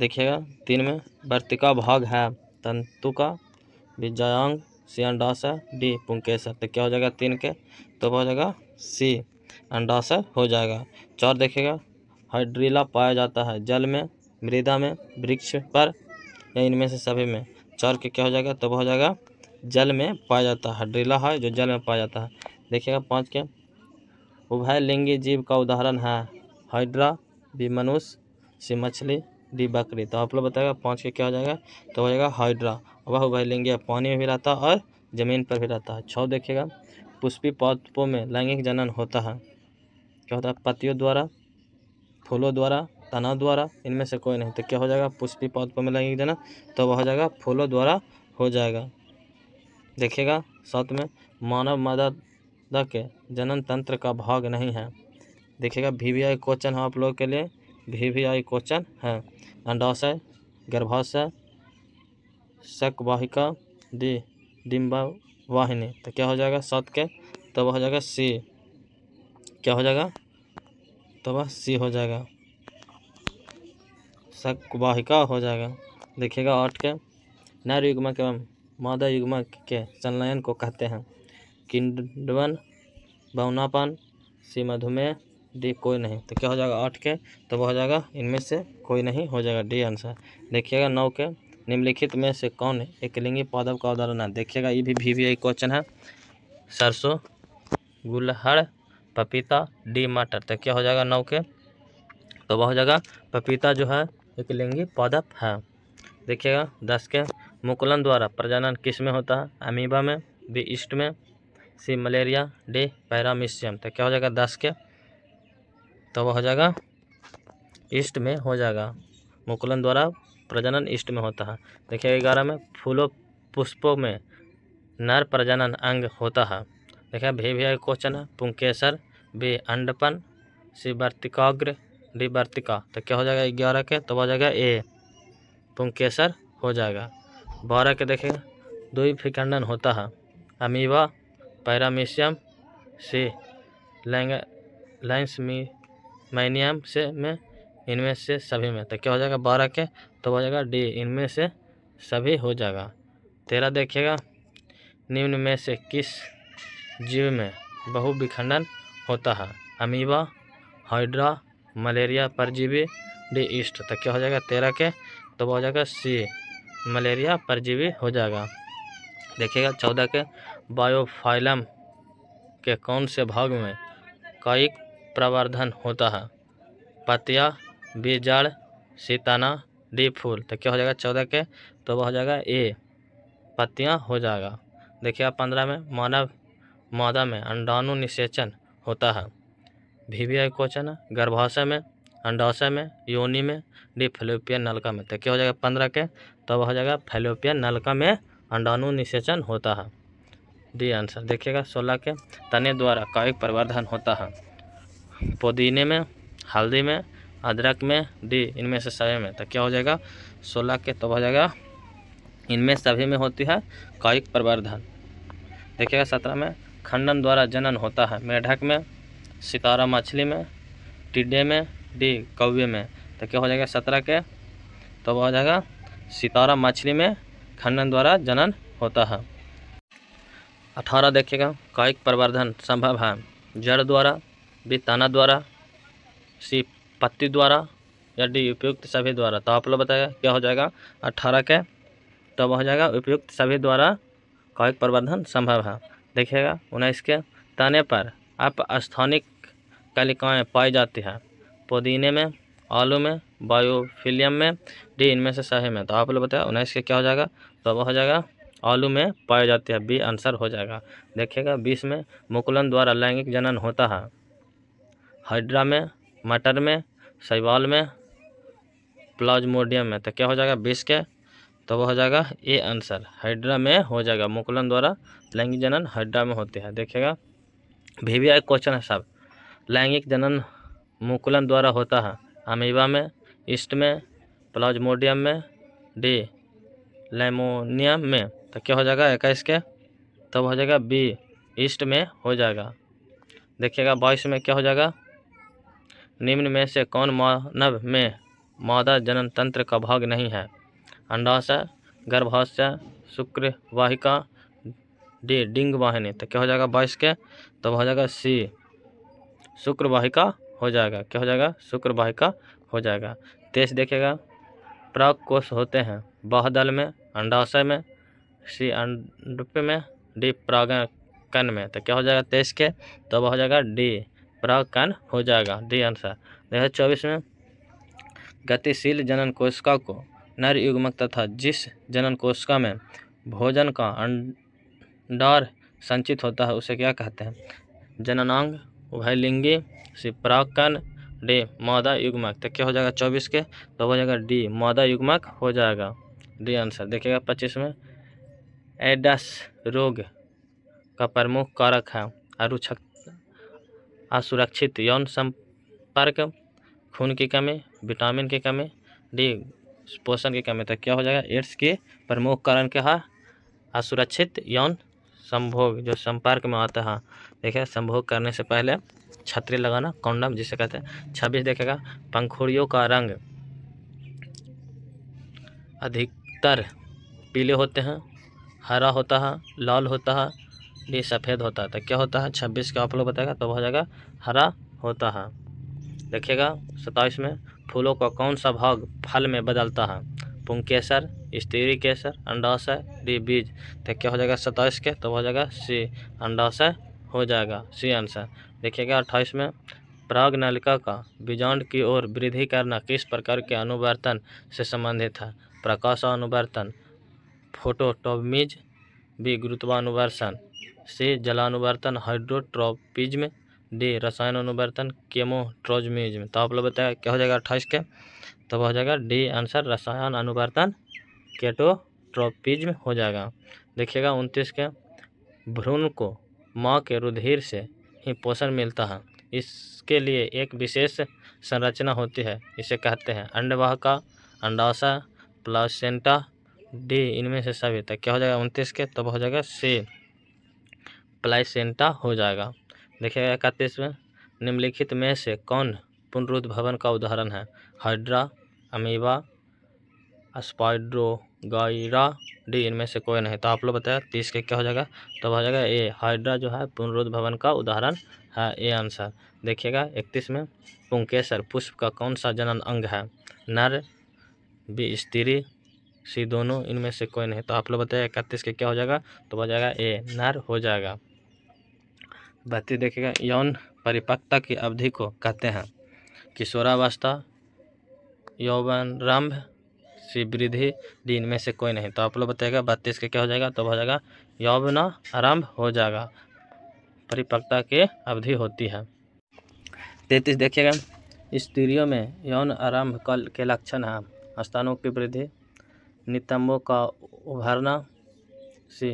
देखिएगा तीन में वर्तिका भाग है तंतु का विजयांग सी अंडाशय डी पुंकेशर तो क्या हो जाएगा तीन के तो हो जाएगा सी अंडाशय हो जाएगा चार देखिएगा हाइड्रीला पाया जाता है जल में मृदा में वृक्ष पर या इनमें से सभी में चार के क्या हो जाएगा तब हो जाएगा जल में पाया जाता है हाइड्रीला है जो जल में पाया जाता है देखिएगा पाँच के उभय लिंगी जीव का उदाहरण है हाइड्रा बी मनुष्य सी मछली डी बकरी तो आप लोग बताएगा पाँच के क्या हो जाएगा तो हो जाएगा हाइड्रा वह उभय लिंगी पानी में भी रहता है और ज़मीन पर भी रहता है छ देखिएगा पुष्पी पौधों में लैंगिक जनन होता है क्या होता है पतियों द्वारा फूलों द्वारा तना द्वारा इनमें से कोई नहीं तो क्या हो जाएगा पुष्पी पौधों में लैंगिक जनन तो वह हो जाएगा फूलों द्वारा हो जाएगा देखिएगा साथ में मानव मादा मसदा के जनन तंत्र का भाग नहीं है देखिएगा वी वी आई क्वेश्चन है आप लोगों के लिए वी वी आई क्वेश्चन है अंडाशय गर्भाशय शकवाहिका दी डिम्बा वाहिनी तो क्या हो जाएगा सत के तब तो हो जाएगा सी क्या हो जाएगा तब तो सी हो जाएगा शकवाहिका हो जाएगा देखिएगा आठ के नर युग्मक एवं मादा युग्मक के संलयन को कहते हैं किंडवन बहुनापन सी मधुमेह डी कोई नहीं तो क्या हो जाएगा आठ के तो वो हो जाएगा इनमें से कोई नहीं हो जाएगा डी आंसर देखिएगा नौ के निम्नलिखित में से कौन एक लिंगी पादव का उदाहरण है देखिएगा ये भी वी वी क्वेश्चन है सरसों गुलहड़ पपीता डी मटर तो क्या हो जाएगा नौ के तो वह हो जाएगा पपीता जो है एक लिंगी पादप है देखिएगा दस के मुकुलन द्वारा प्रजनन किस में होता है अमीबा में बी ईस्ट में सी मलेरिया डी पैरामिशियम तो क्या हो जाएगा दस के तो वह हो जाएगा ईस्ट में हो जाएगा मुकुलन द्वारा प्रजनन ईस्ट में होता है देखिए ग्यारह में फूलों पुष्पों में नर प्रजनन अंग होता है देखिए भी भी क्वेश्चन है पुंकेसर बी अंडपन सी वर्तिकाग्र डी वर्तिका तो क्या हो जाएगा ग्यारह के तो हो जाएगा ए पुंकेसर हो जाएगा बारह के देखिए दो ही फिकंडन होता है अमीबा पैरामीशियम से लाइन्स में मैनियम से में इनमें से सभी में तो क्या हो जाएगा बारह के तो हो जाएगा डी इनमें से सभी हो जाएगा तेरह देखिएगा निम्न में से किस जीव में बहु विखंडन होता है अमीबा हाइड्रा मलेरिया परजीवी डी ईस्ट तो क्या हो जाएगा तेरह के तो हो जाएगा सी मलेरिया परजीवी हो जाएगा देखिएगा चौदह के बायोफाइलम के कौन से भाग में कायिक प्रवर्धन होता है पतिया बीजाड़ सीताना डी फूल तो क्या हो जाएगा चौदह के तो वह हो जाएगा ए पत्तियाँ हो जाएगा देखिए आप पंद्रह में मानव मादा में अंडाणु निषेचन होता है भी वी आई क्वेश्चन है गर्भाशय में अंडाशय में योनि में डी फेलोपियन नलका में तो क्या हो जाएगा पंद्रह के तो वह हो जाएगा फेलोपियन नलका में अंडाणु निषेचन होता है डी आंसर देखिएगा सोलह के तने द्वारा कायिक प्रवर्धन होता है पुदीने में हल्दी में अदरक में डी इनमें से सभी में तो क्या हो जाएगा सोलह के तो हो जाएगा इनमें सभी में होती है कायिक प्रवर्धन देखिएगा सत्रह में खंडन द्वारा जनन होता है मेढक में सितारा मछली में टिड्डे में डी कौवे में तो क्या हो जाएगा सत्रह के तो हो जाएगा सितारा मछली में खंडन द्वारा जनन होता है अठारह देखिएगा कायिक प्रवर्धन संभव है जड़ द्वारा बी ताना द्वारा सी पत्ती द्वारा या डी उपयुक्त सभी द्वारा तो आप लोग बताएगा क्या हो जाएगा अठारह के तब हो जाएगा उपयुक्त सभी द्वारा कायिक प्रवर्धन संभव है देखिएगा उन्नीस के तने पर आप स्थानिक कलिकाएँ पाई जाती हैं पुदीने में आलू में बायोफिलियम में डी इनमें से सही में तो आप लोग बताया उन्नीस के क्या हो जाएगा तो वह हो जाएगा आलू में पाए जाते हैं बी आंसर हो जाएगा देखिएगा बीस में मुकुलन द्वारा लैंगिक जनन होता है हाइड्रा में मटर में शैवाल में प्लाजमोडियम में तो क्या हो जाएगा बीस के तो वो हो जाएगा ए आंसर हाइड्रा में हो जाएगा मुकुलन द्वारा लैंगिक जनन हाइड्रा में होते हैं देखिएगा भी वी आई क्वेश्चन है सब लैंगिक जनन मुकुलन द्वारा होता है अमीबा में ईस्ट में प्लाजमोडियम में डी लेमोनियम में तो क्या हो जाएगा इक्कीस के तब हो जाएगा बी ईस्ट में हो जाएगा देखिएगा बाईस में क्या हो जाएगा निम्न में से कौन मानव में मादा जनन तंत्र का भाग नहीं है अंडाशय गर्भाशय शुक्रवाहिका डी डिंग वाहिनी तो क्या हो जाएगा बाईस के तब हो जाएगा सी शुक्रवाहिका हो जाएगा क्या हो जाएगा शुक्रवाहिका हो जाएगा तेईस देखिएगा प्राग कोष होते हैं बाहदल में अंडाशय में श्री अंडप में डी प्रागकन में तो क्या हो जाएगा तेईस के तो वह हो जाएगा डी प्रागकन हो जाएगा डी आंसर दो तो चौबीस में गतिशील जनन कोशिका को नर युग्मक तथा जिस जनन कोशिका में भोजन का अंडार संचित होता है उसे क्या कहते हैं जननांग उभयलिंगी सी प्रागकन डी मादा युग्मक तो क्या हो जाएगा चौबीस के तो हो जाएगा डी मादा युग्मक हो जाएगा डी आंसर देखिएगा पच्चीस में एडस रोग का प्रमुख कारक है अरुक्षक असुरक्षित यौन संपर्क खून की कमी विटामिन की कमी डी पोषण की कमी तो क्या हो जाएगा एड्स के प्रमुख कारण क्या है असुरक्षित यौन संभोग जो संपर्क में आता है देखिए संभोग करने से पहले छतरी लगाना कौंडम जिसे कहते हैं छब्बीस देखेगा पंखुड़ियों का रंग अधिकतर पीले होते हैं हरा होता है लाल होता है ये सफ़ेद होता है तो क्या होता है छब्बीस का आप लोग बताएगा तो हो जाएगा हरा होता है देखिएगा सताईस में फूलों का कौन सा भाग फल में बदलता है पुंकेसर स्त्री केसर अंडाशय डी बीज तो क्या हो जाएगा सताइस के तो हो जाएगा सी अंडाशय हो जाएगा सी आंसर देखिएगा अट्ठाईस में प्राग नलिका का बीजांड की ओर वृद्धि करना किस प्रकार के अनुवर्तन से संबंधित है प्रकाश अनुवर्तन फोटोटॉबमिज बी गुरुत्वानुवर्तन से जलानुवर्तन हाइड्रोट्रोपिज्म डी रसायन अनुवर्तन केमोट्रोजमिज्म तो आप लोग बताया क्या हो जाएगा अट्ठाईस के तब तो हो जाएगा डी आंसर रसायन अनुवर्तन केटोट्रोपिज्म हो जाएगा देखिएगा उनतीस के भ्रूण को माँ के रुधिर से ही पोषण मिलता है इसके लिए एक विशेष संरचना होती है इसे कहते हैं अंडवाह का अंडाशा प्लासेंटा डी इनमें से सभी तक तो क्या हो जाएगा उनतीस के तब हो जाएगा सी प्लाइसेंटा हो जाएगा देखिएगा इकतीस में निम्नलिखित में से कौन पुनरुद्ध भवन का उदाहरण है हाइड्रा अमीबा स्पाइड्रोगाइरा डी इनमें से कोई नहीं तो आप लोग बताया तीस के क्या हो जाएगा तब हो जाएगा ए हाइड्रा जो है पुनरुद्ध भवन का उदाहरण है ए आंसर देखिएगा इकतीस में पुंकेसर पुष्प का कौन सा जनन अंग है नर बी स्त्री सी दोनों इनमें से कोई नहीं तो आप लोग बताइए इकतीस के क्या हो जाएगा तो हो जाएगा ए नर हो जाएगा बत्तीस देखिएगा यौन परिपक्वता की अवधि को कहते हैं किशोरावस्था सी वृद्धि डी इनमें से कोई नहीं तो आप लोग बताइएगा बत्तीस के क्या हो जाएगा तो हो जाएगा यौवन आरम्भ हो जाएगा परिपक्वता की अवधि होती है तैतीस देखिएगा स्त्रियों में यौन आरंभ कल के लक्षण हैं स्थानों की वृद्धि नितंबों का उभरना से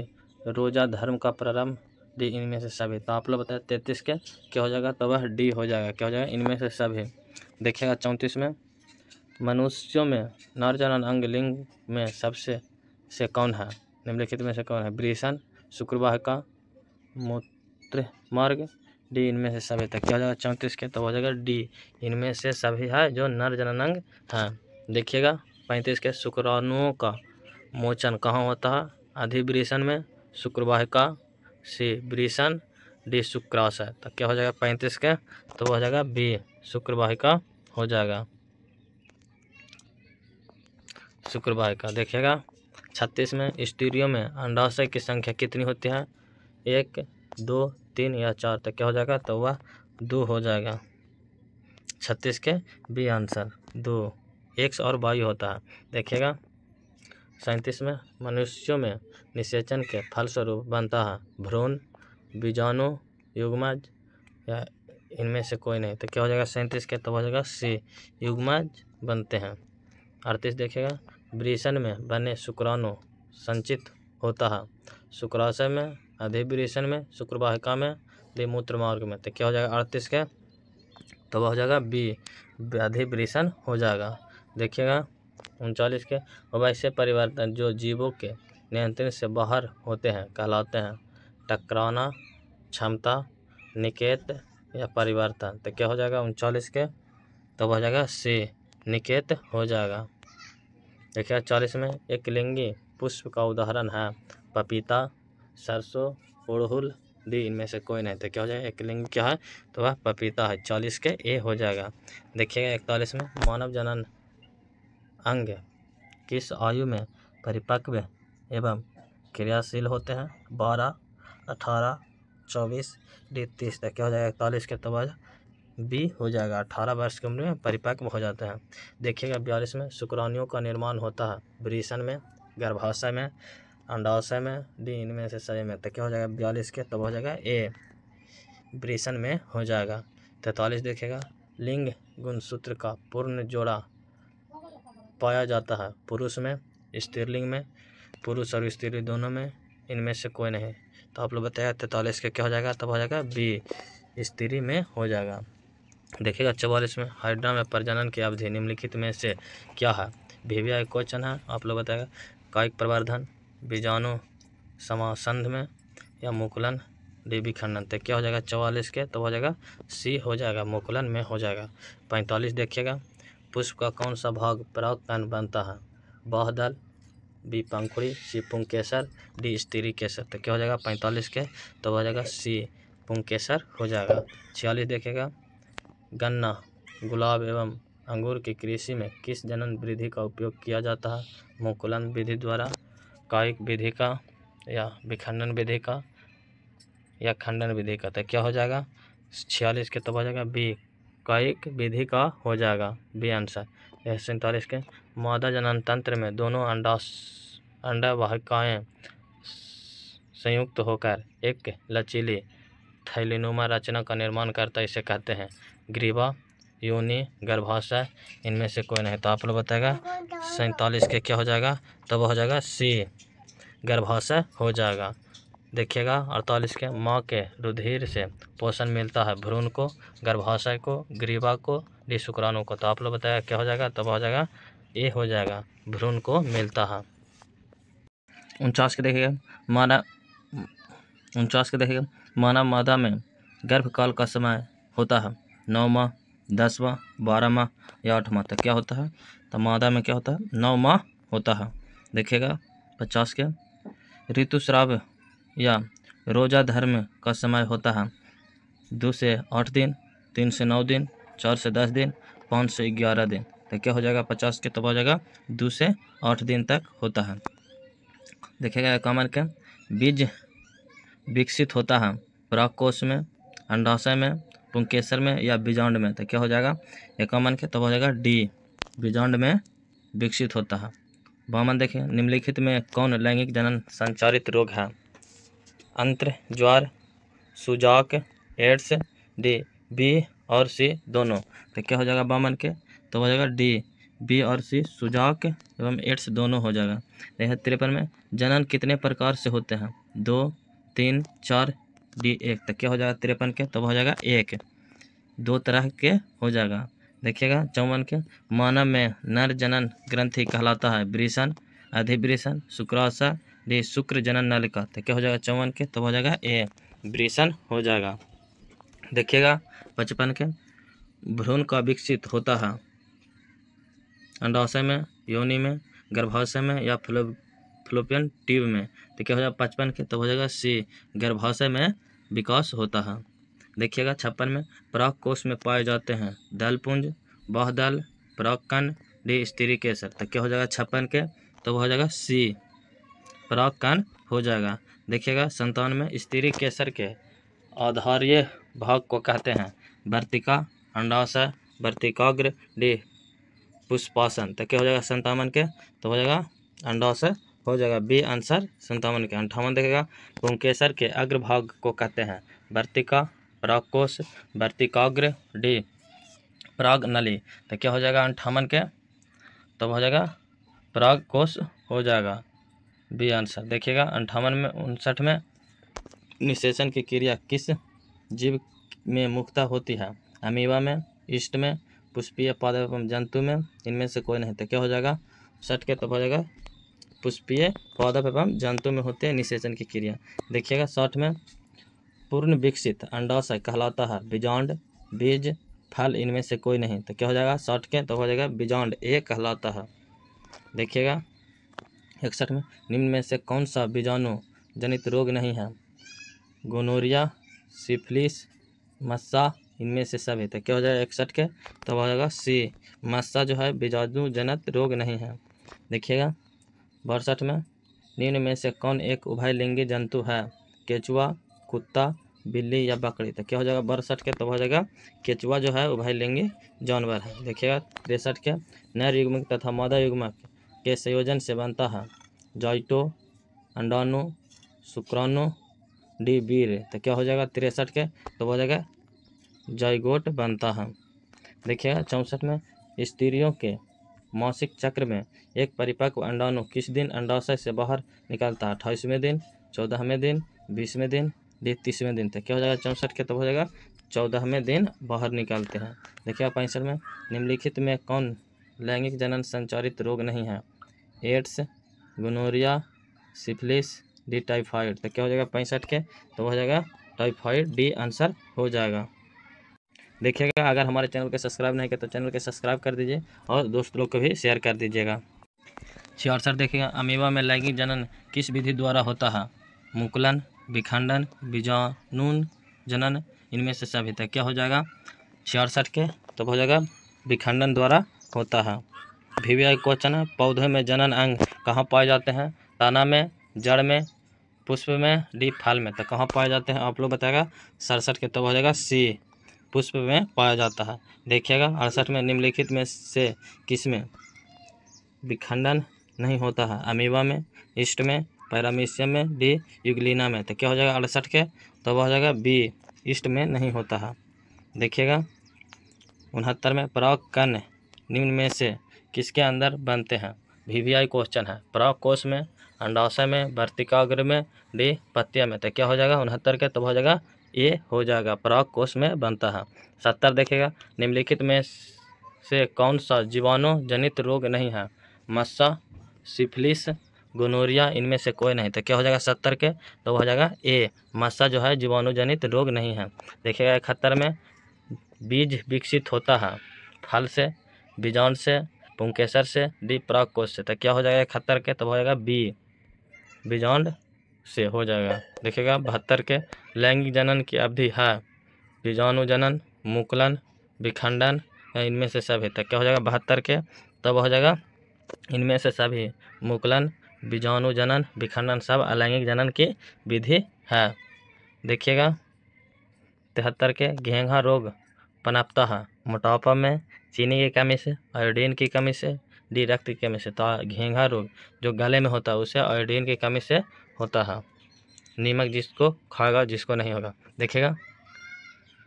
रोज़ा धर्म का प्रारंभ डी इनमें से सब है तो आप लोग बताए तैतीस के क्या हो जाएगा तो वह डी हो जाएगा क्या हो जाएगा इनमें से सब है चौंतीस में मनुष्यों में नर जनन अंग लिंग में सबसे से कौन है निम्नलिखित में से कौन है ब्रीसन शुक्रवाह का मूत्र मार्ग डी इनमें से सभी तक तो क्या हो जाएगा चौंतीस के तो हो जाएगा डी इनमें से सभी है जो नर अंग हैं देखिएगा पैंतीस के शुक्राणुओं का मोचन कहाँ होता है अधिवृषण में शुक्रवाहिका सी वृषण डी शुक्राशय तो क्या हो जाएगा पैंतीस के तो वह हो जाएगा बी शुक्रवाहिका हो जाएगा शुक्रवाहिका देखिएगा छत्तीस में स्टीरियो में अंडाशय की संख्या कितनी होती है एक दो तीन या चार तो क्या हो जाएगा तो वह दो हो जाएगा छत्तीस के बी आंसर दो एक्स और वाई होता है देखिएगा सैंतीस में मनुष्यों में निषेचन के फलस्वरूप बनता है भ्रूण बीजाणु युग्मज या इनमें से कोई नहीं तो क्या हो जाएगा सैंतीस के तब हो जाएगा सी युग्मज बनते हैं अड़तीस देखिएगा ब्रीसन में बने शुक्राणु संचित होता है शुक्राशय में अधिब्रीसन में शुक्रवाहिका में द्विमूत्र मार्ग में तो क्या हो जाएगा अड़तीस के तो वह हो जाएगा बी अधिब्रीसन हो जाएगा देखिएगा उनचालीस के और वैसे परिवर्तन जो जीवों के नियंत्रण से बाहर होते हैं कहलाते हैं टकराना क्षमता निकेत या परिवर्तन तो क्या हो जाएगा उनचालीस के तो हो जाएगा सी निकेत हो जाएगा देखिए चालीस में एक लिंगी पुष्प का उदाहरण है पपीता सरसों उड़हुल दी इनमें से कोई नहीं तो क्या हो जाएगा एक लिंग क्या है तो वह पपीता है चालीस के ए हो जाएगा देखिएगा इकतालीस में मानव जनन अंग किस आयु में परिपक्व एवं क्रियाशील होते हैं बारह अठारह चौबीस डी तीस तक तो क्या हो जाएगा इकतालीस के तब तो बी हो जाएगा अठारह वर्ष की उम्र में परिपक्व हो जाते हैं देखिएगा बयालीस में शुक्राणियों का निर्माण होता है ब्रीसन में गर्भाशय में अंडाशय में डी इनमें से सभी में तो क्या हो जाएगा बयालीस के तब हो जाएगा ए ब्रीसन में हो जाएगा तैतालीस देखिएगा लिंग गुणसूत्र का पूर्ण जोड़ा पाया जाता है पुरुष में स्त्रीलिंग में पुरुष और स्त्रीलिंग दोनों में इनमें से कोई नहीं तो आप लोग बताया तैंतालीस के क्या हो जाएगा तब हो जाएगा बी स्त्री में हो जाएगा देखिएगा चौवालीस में हाइड्रा में प्रजनन की अवधि निम्नलिखित में से क्या है भीविया एक क्वेश्चन है आप लोग बताएगा कायिक प्रवर्धन बीजाणु समासंध में या मुकुलन डीबी खंडन तो क्या हो जाएगा चौवालीस के तो हो जाएगा सी हो जाएगा मुकुलन में हो जाएगा पैंतालीस देखिएगा पुष्प का कौन सा भाग परागकण बनता है बहदल बी पंखुड़ी सी पुंगकेसर डी स्त्री केसर तो क्या हो जाएगा पैंतालीस के तो हो जाएगा सी पुंगकेसर हो जाएगा छियालीस देखेगा गन्ना गुलाब एवं अंगूर की कृषि में किस जनन विधि का उपयोग किया जाता है मुकुलन विधि द्वारा कायिक विधि का या विखंडन विधि का या खंडन विधि का तो क्या हो जाएगा छियालीस के तब हो जाएगा बी कायिक विधि का हो जाएगा बी आंसर यह सैंतालीस के मादा जनन तंत्र में दोनों अंडा अंडावाहिकाएँ संयुक्त होकर एक लचीली थैलिनुमा रचना का निर्माण करता है इसे कहते हैं ग्रीवा योनि गर्भाशय इनमें से कोई नहीं तो आप लोग बताएगा सैंतालीस के क्या हो जाएगा तब हो जाएगा सी गर्भाशय हो जाएगा देखिएगा अड़तालीस के माँ के रुधिर से पोषण मिलता है भ्रूण को गर्भाशय को ग्रीवा को डिशुक्राणु को तो आप लोग बताया क्या हो जाएगा तब हो जाएगा ए हो जाएगा भ्रूण को मिलता है उनचास के देखिएगा माना उनचास के देखिएगा माना मादा में गर्भकाल का समय होता है नौ माह दस माह बारह माह या आठ माह तक तो क्या होता है तो मादा में क्या होता है नौ माह होता है देखिएगा पचास के ऋतुस्राव या रोज़ा धर्म का समय होता है दो से आठ दिन तीन से नौ दिन चार से दस दिन पाँच से ग्यारह दिन तो क्या हो जाएगा पचास के तब हो जाएगा दो से आठ दिन तक होता है देखेगा कमर के बीज विकसित होता है प्राकोष में अंडाशय में पुंकेसर में या बीजांड में तो क्या हो जाएगा एकमन के तब हो जाएगा डी बीजांड में विकसित होता है बामन देखिए निम्नलिखित में कौन लैंगिक जनन संचारित रोग है अंतर ज्वार सुजाक एड्स डी बी और सी दोनों तो क्या हो जाएगा बामन के तो हो जाएगा डी बी और सी सुजाक एवं एड्स दोनों हो जाएगा देखिए तिरपन में जनन कितने प्रकार से होते हैं दो तीन चार डी एक तो क्या हो जाएगा तिरपन के तो हो जाएगा एक दो तरह के हो जाएगा देखिएगा चौवन के मानव में नर जनन ग्रंथि कहलाता है ब्रिशन अधिब्रीसन शुक्राशय डी शुक्र जनन नलिका तो क्या हो जाएगा चौवन के तब तो हो जाएगा ए ब्रेशन हो जाएगा देखिएगा बचपन के भ्रूण का विकसित होता है अंडाशय में योनि में गर्भाशय में या फ्लो फ्लोपियन ट्यूब में तो क्या हो जाएगा पचपन के तब तो हो जाएगा सी गर्भाशय में विकास होता है देखिएगा छप्पन में पराग कोष में पाए जाते हैं दलपुंज बहदल पराग कन डी स्त्री केसर तो क्या हो जाएगा छप्पन के तब तो हो जाएगा सी पराग कान हो जाएगा देखिएगा संतान में स्त्री केसर के आधार्य भाग को कहते हैं वर्तिका अंडाशय वर्तिकाग्र डी पुष्पासन तो क्या हो जाएगा संतावन के तो हो जाएगा अंडाशय हो जाएगा बी आंसर संतावन के अंठावन देखेगा पुंकेसर के अग्रभाग को कहते हैं वर्तिका प्राकोश वर्तिकाग्र डी प्राग नली तो क्या हो जाएगा अंठावन के तब तो हो जाएगा प्राग कोश हो जाएगा बी आंसर देखिएगा अंठावन में उनसठ में निषेचन की क्रिया किस जीव में मुक्ता होती है अमीबा में ईस्ट में पुष्पीय पाद एवं जंतु में इनमें से कोई नहीं तो क्या हो जाएगा सठ के तब तो हो जाएगा पुष्पीय पौधव एवं जंतु में होते हैं निषेचन की क्रिया देखिएगा सठ में पूर्ण विकसित अंडाशय कहलाता है बिजॉन्ड बीज फल इनमें से कोई नहीं तो क्या हो जाएगा सठ के तो हो जाएगा बीजांड ए कहलाता है देखिएगा इकसठ में निम्न में से कौन सा बीजाणु जनित रोग नहीं है गोनोरिया सिफिलिस मस्सा इनमें से सभी तो क्या हो जाएगा इकसठ के तब तो हो जाएगा सी मस्सा जो है बीजाणु जनित रोग नहीं है देखिएगा बासठ में निम्न में से कौन एक उभय लिंगी जंतु है केचुआ कुत्ता बिल्ली या बकरी तो क्या हो जाएगा बरसठ के तो हो जाएगा केचुआ जो है उभय लिंगी जानवर है देखिएगा तिरसठ के नर युग्मक तथा मादा युग्मक के संयोजन से बनता है जॉइटो अंडाणु शुक्राणु डी बीर तो क्या हो जाएगा तिरसठ के तो हो जाएगा जॉयगोट बनता है देखिएगा चौंसठ में स्त्रियों के मासिक चक्र में एक परिपक्व अंडाणु किस दिन अंडाशय से बाहर निकलता है अट्ठाईसवें दिन चौदहवें दिन बीसवें दिन डी तीसवें दिन तक तो क्या हो जाएगा चौंसठ के तब तो हो जाएगा चौदहवें दिन बाहर निकालते हैं देखिए पैंसठ में निम्नलिखित में कौन लैंगिक जनन संचारित रोग नहीं है AIDS gonorrhoea syphilis D typhoid तो क्या हो जाएगा पैंसठ के तो हो जाएगा टाइफाइड डी आंसर हो जाएगा देखिएगा अगर हमारे चैनल को सब्सक्राइब नहीं किया तो चैनल को सब्सक्राइब कर दीजिए और दोस्त लोग को भी शेयर कर दीजिएगा छियासठ देखिएगा अमीबा में लैंगिक जनन किस विधि द्वारा होता है मुकुलन विखंडन बीजानून जनन इनमें से सभी तक तो क्या हो जाएगा छियासठ के तब तो हो जाएगा विखंडन द्वारा होता है भी क्वेश्चन है पौधे में जनन अंग कहाँ पाए जाते हैं ताना में जड़ में पुष्प में डी फल में तो कहाँ पाए जाते हैं आप लोग बताएगा सड़सठ के तो हो जाएगा सी पुष्प में पाया जाता है देखिएगा अड़सठ में निम्नलिखित में से किस में विखंडन नहीं होता है अमीबा में ईस्ट में पैरामीशियम में डी युगलिना में तो क्या हो जाएगा अड़सठ के तो हो जाएगा बी ईस्ट में नहीं होता है देखिएगा उनहत्तर में पराग निम्न में से किसके अंदर बनते हैं वी वी आई क्वेश्चन है पराग कोष में अंडाशय में वर्तिकाग्र में डी पत्तिया में तो क्या हो जाएगा उनहत्तर के तब हो जाएगा ए हो जाएगा पराग कोष में बनता है सत्तर देखेगा निम्नलिखित में से कौन सा जीवाणु जनित रोग नहीं है मस्सा सिफिलिस गोनोरिया इनमें से कोई नहीं तो क्या हो जाएगा सत्तर के तो हो जाएगा ए मस्सा जो है जीवाणु जनित रोग नहीं है देखिएगा इकहत्तर में बीज विकसित होता है फल से बीजान से पुंकेसर से डी प्राग कोश से तो क्या हो जाएगा इकहत्तर के तब हो जाएगा बी बीजांड से हो जाएगा देखिएगा बहत्तर के लैंगिक जनन की अवधि है बीजाणु जनन मुकलन विखंडन इनमें से सभी तक तो क्या हो जाएगा बहत्तर के तब हो जाएगा इनमें से सभी मुकलन बीजाणु जनन विखंडन सब अलैंगिक जनन की विधि है देखिएगा तिहत्तर के घेंघा रोग पनपता है मोटापा में चीनी की कमी से आयोडीन की कमी से डी रक्त की कमी से तो घेंघा रोग जो गले में होता है उसे आयोडीन की कमी से होता है नीमक जिसको खाएगा जिसको नहीं होगा देखिएगा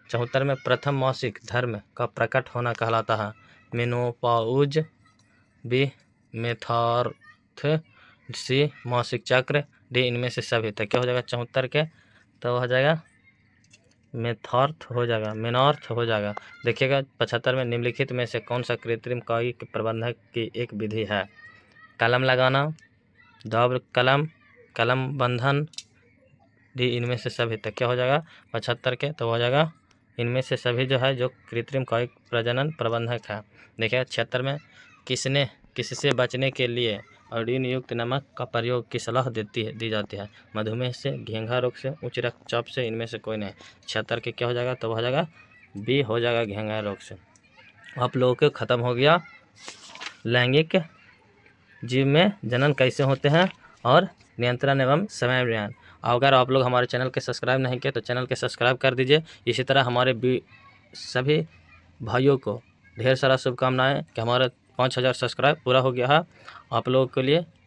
चौहत्तर में प्रथम मौसिक धर्म का प्रकट होना कहलाता है मिनोपाउज बी मेथार्थ सी मौसिक चक्र डी इनमें से सभी तक तो क्या हो जाएगा चौहत्तर के तो हो जाएगा मेथार्थ हो जाएगा मेनार्थ हो जाएगा देखिएगा पचहत्तर में निम्नलिखित में से कौन सा कृत्रिम काई प्रबंधक की एक विधि है कलम लगाना दौड़ कलम कलम बंधन डी इनमें से सभी तक तो क्या हो जाएगा पचहत्तर के तो हो जाएगा इनमें से सभी जो है जो कृत्रिम कायिक प्रजनन प्रबंधक है देखिएगा छिहत्तर में किसने किससे बचने के लिए युक्त नमक का प्रयोग की सलाह देती है दी जाती है मधुमेह से घेंघा रोग से उच्च रक्तचाप से इनमें से कोई नहीं छतर के क्या हो जाएगा तो हो जाएगा बी हो जाएगा घेंघा रोग से आप लोगों के ख़त्म हो गया लैंगिक जीव में जनन कैसे होते हैं और नियंत्रण एवं समय ज्ञान अगर आप लोग हमारे चैनल के सब्सक्राइब नहीं किए तो चैनल के सब्सक्राइब कर दीजिए इसी तरह हमारे सभी भाइयों को ढेर सारा शुभकामनाएँ कि हमारा पाँच हज़ार सब्सक्राइब पूरा हो गया है आप लोगों के लिए